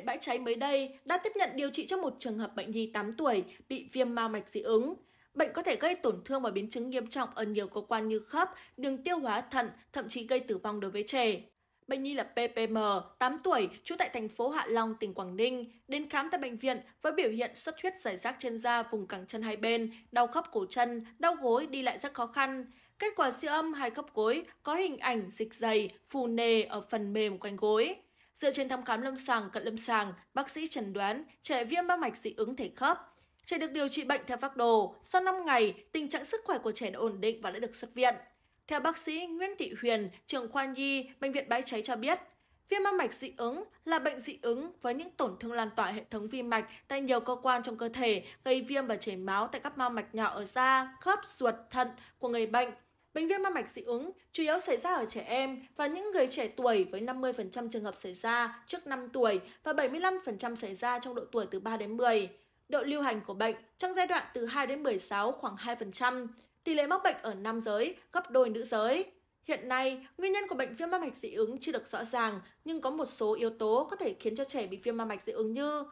huyện Bãi Cháy mới đây đã tiếp nhận điều trị cho một trường hợp bệnh nhi 8 tuổi bị viêm mao mạch dị ứng. Bệnh có thể gây tổn thương và biến chứng nghiêm trọng ở nhiều cơ quan như khớp, đường tiêu hóa, thận, thậm chí gây tử vong đối với trẻ. Bệnh nhi là PPM, 8 tuổi, trú tại thành phố Hạ Long, tỉnh Quảng Ninh, đến khám tại bệnh viện với biểu hiện xuất huyết giải rác trên da vùng cẳng chân hai bên, đau khớp cổ chân, đau gối đi lại rất khó khăn. Kết quả siêu âm hai khớp gối có hình ảnh dịch dày, phù nề ở phần mềm quanh gối. Dựa trên thăm khám lâm sàng, cận lâm sàng, bác sĩ chẩn đoán trẻ viêm mắc mạch dị ứng thể khớp. Trẻ được điều trị bệnh theo phác đồ, sau 5 ngày, tình trạng sức khỏe của trẻ đã ổn định và đã được xuất viện. Theo bác sĩ Nguyễn Thị Huyền, trưởng khoa nhi, Bệnh viện Bãi Cháy cho biết, viêm mắc mạch dị ứng là bệnh dị ứng với những tổn thương lan tỏa hệ thống vi mạch tại nhiều cơ quan trong cơ thể, gây viêm và chảy máu tại các mao mạch nhỏ ở da, khớp, ruột, thận của người bệnh, bệnh viêm ma mạch dị ứng chủ yếu xảy ra ở trẻ em và những người trẻ tuổi với 50% trường hợp xảy ra trước năm tuổi và 75% xảy ra trong độ tuổi từ ba đến 10. Độ lưu hành của bệnh trong giai đoạn từ hai đến 16 khoảng 2%, tỷ lệ mắc bệnh ở nam giới gấp đôi nữ giới. Hiện nay, nguyên nhân của bệnh viêm ma mạch dị ứng chưa được rõ ràng, nhưng có một số yếu tố có thể khiến cho trẻ bị viêm ma mạch dị ứng như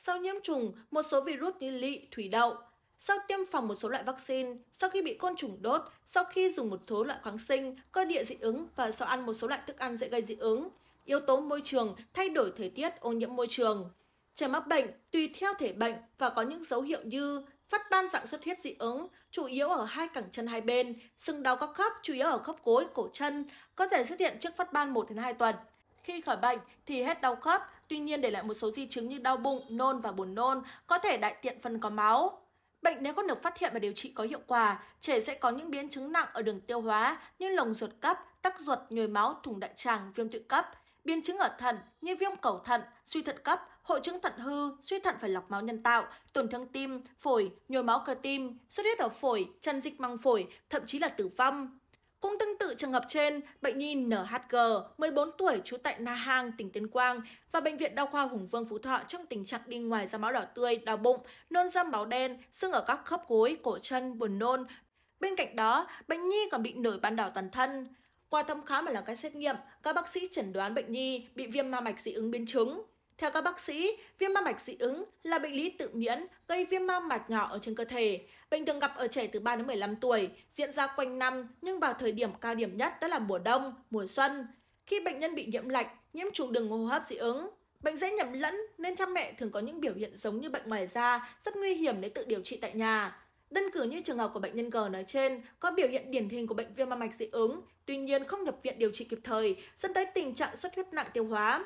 sau nhiễm trùng, một số virus như lị, thủy đậu, sau tiêm phòng một số loại vaccine, sau khi bị côn trùng đốt, sau khi dùng một số loại kháng sinh, cơ địa dị ứng và sau ăn một số loại thức ăn dễ gây dị ứng, yếu tố môi trường, thay đổi thời tiết, ô nhiễm môi trường. Trẻ mắc bệnh tùy theo thể bệnh và có những dấu hiệu như phát ban dạng xuất huyết dị ứng, chủ yếu ở hai cẳng chân hai bên, sưng đau các khớp, chủ yếu ở khớp gối, cổ chân, có thể xuất hiện trước phát ban 1 đến 2 tuần. Khi khỏi bệnh thì hết đau khớp, tuy nhiên để lại một số di chứng như đau bụng, nôn và buồn nôn, có thể đại tiện phân có máu. Bệnh nếu không được phát hiện và điều trị có hiệu quả, trẻ sẽ có những biến chứng nặng ở đường tiêu hóa như lồng ruột cấp, tắc ruột, nhồi máu, thủng đại tràng, viêm tụy cấp, biến chứng ở thận như viêm cầu thận, suy thận cấp, hội chứng thận hư, suy thận phải lọc máu nhân tạo, tổn thương tim, phổi, nhồi máu cơ tim, xuất huyết ở phổi, chân dịch măng phổi, thậm chí là tử vong cũng tương tự trường hợp trên, bệnh nhi NHG, 14 tuổi, trú tại Na Hang tỉnh Tuyên Quang và Bệnh viện Đa khoa Hùng Vương Phú Thọ trong tình trạng đi ngoài ra máu đỏ tươi, đau bụng, nôn ra máu đen, sưng ở các khớp gối, cổ chân, buồn nôn. Bên cạnh đó, bệnh nhi còn bị nổi ban đỏ toàn thân. Qua thăm khám và làm các xét nghiệm, các bác sĩ chẩn đoán bệnh nhi bị viêm ma mạch dị ứng biến chứng. Theo các bác sĩ, viêm ma mạch dị ứng là bệnh lý tự miễn gây viêm ma mạch nhỏ ở trên cơ thể. Bệnh thường gặp ở trẻ từ 3 đến 15 tuổi, diễn ra quanh năm nhưng vào thời điểm cao điểm nhất đó là mùa đông, mùa xuân. Khi bệnh nhân bị nhiễm lạnh, nhiễm trùng đường hô hấp dị ứng, bệnh dễ nhầm lẫn nên cha mẹ thường có những biểu hiện giống như bệnh ngoài da, rất nguy hiểm nếu tự điều trị tại nhà. Đơn cử như trường hợp của bệnh nhân G nói trên, có biểu hiện điển hình của bệnh viêm ma mạch dị ứng, tuy nhiên không nhập viện điều trị kịp thời, dẫn tới tình trạng xuất huyết nặng tiêu hóa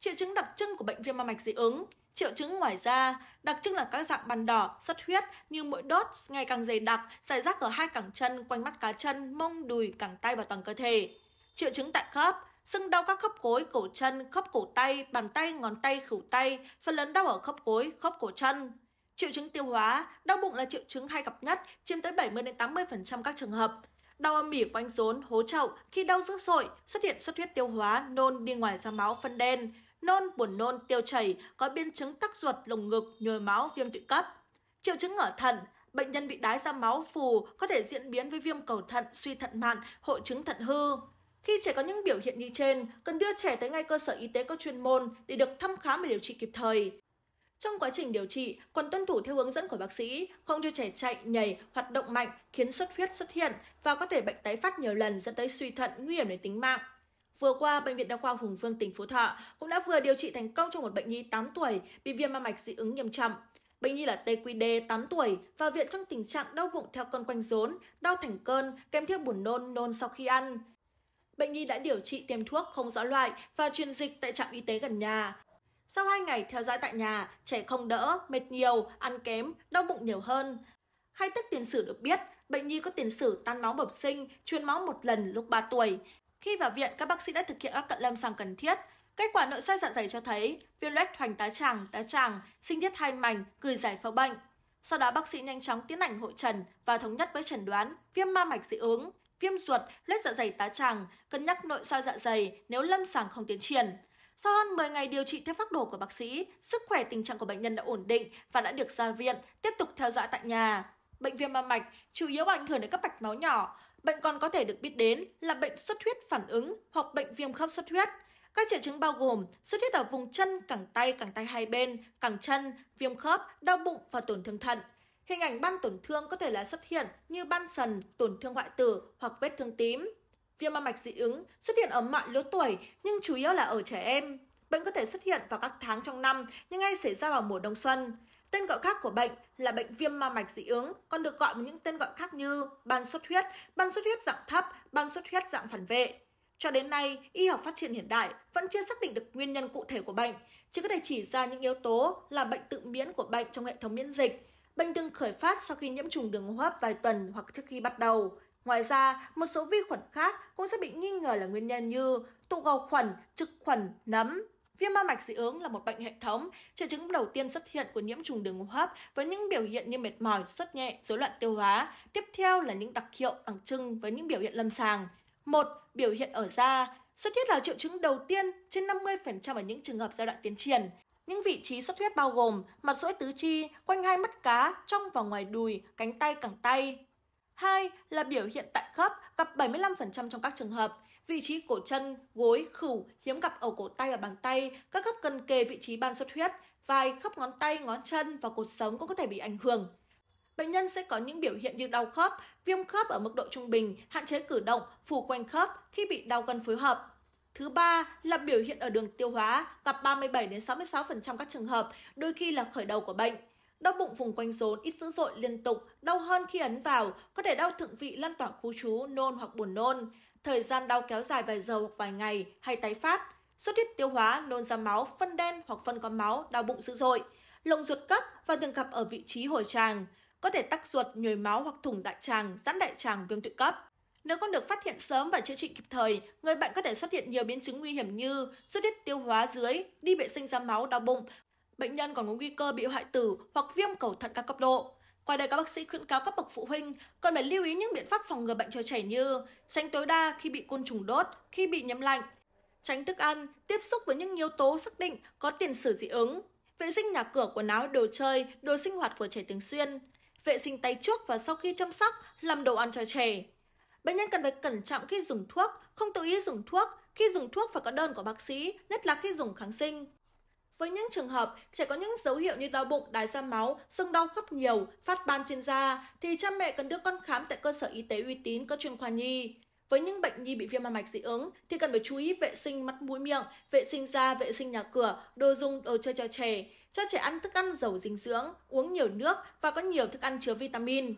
triệu chứng đặc trưng của bệnh viêm mạc mạch dị ứng triệu chứng ngoài da đặc trưng là các dạng bàn đỏ xuất huyết như mũi đốt ngày càng dày đặc dài rác ở hai cẳng chân quanh mắt cá chân mông đùi cẳng tay và toàn cơ thể triệu chứng tại khớp sưng đau các khớp gối cổ chân khớp cổ tay bàn tay ngón tay khửu tay phần lớn đau ở khớp gối khớp cổ chân triệu chứng tiêu hóa đau bụng là triệu chứng hay gặp nhất chiếm tới 70 đến 80% các trường hợp Đau âm ỉ quanh rốn, hố trậu khi đau dữ dội, xuất hiện xuất huyết tiêu hóa, nôn đi ngoài ra máu phân đen, nôn, buồn nôn, tiêu chảy, có biến chứng tắc ruột, lồng ngực, nhồi máu, viêm tụy cấp. Triệu chứng ở thận, bệnh nhân bị đái ra máu phù có thể diễn biến với viêm cầu thận, suy thận mạn, hội chứng thận hư. Khi trẻ có những biểu hiện như trên, cần đưa trẻ tới ngay cơ sở y tế có chuyên môn để được thăm khám và điều trị kịp thời trong quá trình điều trị cần tuân thủ theo hướng dẫn của bác sĩ không cho trẻ chạy nhảy hoạt động mạnh khiến xuất huyết xuất hiện và có thể bệnh tái phát nhiều lần dẫn tới suy thận nguy hiểm đến tính mạng Vừa qua, Bệnh viện Đa khoa Hùng Vương tỉnh Phú Thọ cũng đã vừa điều trị thành công cho một bệnh nhi 8 tuổi bị viêm ma mạch dị ứng nghiêm trọng. Bệnh nhi là TQD 8 tuổi vào viện trong tình trạng đau bụng theo cơn quanh rốn, đau thành cơn, kèm theo buồn nôn nôn sau khi ăn. Bệnh nhi đã điều trị tiêm thuốc không rõ loại và truyền dịch tại trạm y tế gần nhà. Sau 2 ngày theo dõi tại nhà, trẻ không đỡ, mệt nhiều, ăn kém, đau bụng nhiều hơn. Hai tức tiền sử được biết, bệnh nhi có tiền sử tan máu bẩm sinh, truyền máu một lần lúc 3 tuổi. Khi vào viện, các bác sĩ đã thực hiện các cận lâm sàng cần thiết. Kết quả nội soi dạ dày cho thấy viêm loét hoành tá tràng, tá tràng, sinh thiết hai mảnh, gửi giải phẫu bệnh. Sau đó bác sĩ nhanh chóng tiến hành hội trần và thống nhất với chẩn đoán viêm ma mạch dị ứng, viêm ruột, loét dạ dày tá tràng, cân nhắc nội soi dạ dày nếu lâm sàng không tiến triển. Sau hơn 10 ngày điều trị theo phác đồ của bác sĩ, sức khỏe tình trạng của bệnh nhân đã ổn định và đã được ra viện, tiếp tục theo dõi tại nhà. Bệnh viêm măng mạch chủ yếu ảnh hưởng đến các mạch máu nhỏ. Bệnh còn có thể được biết đến là bệnh xuất huyết phản ứng hoặc bệnh viêm khớp xuất huyết. Các triệu chứng bao gồm xuất huyết ở vùng chân, cẳng tay, cẳng tay hai bên, cẳng chân, viêm khớp, đau bụng và tổn thương thận. Hình ảnh ban tổn thương có thể là xuất hiện như ban sần, tổn thương hoại tử hoặc vết thương tím. Viêm ma mạch dị ứng xuất hiện ở mọi lứa tuổi nhưng chủ yếu là ở trẻ em. Bệnh có thể xuất hiện vào các tháng trong năm nhưng ngay xảy ra vào mùa đông xuân. Tên gọi khác của bệnh là bệnh viêm ma mạch dị ứng, còn được gọi với những tên gọi khác như ban xuất huyết, ban xuất huyết dạng thấp, ban xuất huyết dạng phản vệ. Cho đến nay, y học phát triển hiện đại vẫn chưa xác định được nguyên nhân cụ thể của bệnh, chỉ có thể chỉ ra những yếu tố là bệnh tự miễn của bệnh trong hệ thống miễn dịch. Bệnh thường khởi phát sau khi nhiễm trùng đường hô hấp vài tuần hoặc trước khi bắt đầu. Ngoài ra, một số vi khuẩn khác cũng sẽ bị nghi ngờ là nguyên nhân như tụ cầu khuẩn, trực khuẩn, nấm. Viêm ma mạch dị ứng là một bệnh hệ thống, triệu chứng đầu tiên xuất hiện của nhiễm trùng đường hô hấp với những biểu hiện như mệt mỏi, sốt nhẹ, rối loạn tiêu hóa. Tiếp theo là những đặc hiệu đặc trưng với những biểu hiện lâm sàng. một Biểu hiện ở da. Xuất huyết là triệu chứng đầu tiên trên 50% ở những trường hợp giai đoạn tiến triển. Những vị trí xuất huyết bao gồm mặt rỗi tứ chi, quanh hai mắt cá, trong và ngoài đùi, cánh tay cẳng tay, hai là biểu hiện tại khớp gặp 75% trong các trường hợp. Vị trí cổ chân, gối, khửu hiếm gặp ở cổ tay và bàn tay, các khớp cần kề vị trí ban xuất huyết, vai, khớp ngón tay, ngón chân và cột sống cũng có thể bị ảnh hưởng. Bệnh nhân sẽ có những biểu hiện như đau khớp, viêm khớp ở mức độ trung bình, hạn chế cử động, phủ quanh khớp khi bị đau gân phối hợp. Thứ ba là biểu hiện ở đường tiêu hóa, gặp 37 đến 66% các trường hợp, đôi khi là khởi đầu của bệnh. Đau bụng vùng quanh rốn ít dữ dội liên tục, đau hơn khi ấn vào, có thể đau thượng vị lan tỏa khu trú, nôn hoặc buồn nôn. Thời gian đau kéo dài vài giờ hoặc vài ngày hay tái phát. Xuất huyết tiêu hóa, nôn ra máu, phân đen hoặc phân có máu, đau bụng dữ dội. Lồng ruột cấp và thường gặp ở vị trí hồi tràng. Có thể tắc ruột, nhồi máu hoặc thủng đại tràng, giãn đại tràng, viêm tự cấp. Nếu không được phát hiện sớm và chữa trị kịp thời, người bệnh có thể xuất hiện nhiều biến chứng nguy hiểm như xuất huyết tiêu hóa dưới, đi vệ sinh ra máu, đau bụng Bệnh nhân còn có nguy cơ bị hoại tử hoặc viêm cầu thận các cấp độ. Qua đây các bác sĩ khuyến cáo các bậc phụ huynh cần phải lưu ý những biện pháp phòng ngừa bệnh cho trẻ như tránh tối đa khi bị côn trùng đốt, khi bị nhiễm lạnh, tránh thức ăn, tiếp xúc với những yếu tố xác định có tiền sử dị ứng, vệ sinh nhà cửa quần áo đồ chơi, đồ sinh hoạt của trẻ thường xuyên, vệ sinh tay trước và sau khi chăm sóc, làm đồ ăn cho trẻ. Bệnh nhân cần phải cẩn trọng khi dùng thuốc, không tự ý dùng thuốc, khi dùng thuốc phải có đơn của bác sĩ, nhất là khi dùng kháng sinh với những trường hợp trẻ có những dấu hiệu như đau bụng, đái ra máu, sưng đau khớp nhiều, phát ban trên da, thì cha mẹ cần đưa con khám tại cơ sở y tế uy tín có chuyên khoa nhi. Với những bệnh nhi bị viêm ma mạch dị ứng thì cần phải chú ý vệ sinh mắt mũi miệng, vệ sinh da, vệ sinh nhà cửa, đồ dùng, đồ chơi cho trẻ, cho trẻ ăn thức ăn giàu dinh dưỡng, uống nhiều nước và có nhiều thức ăn chứa vitamin.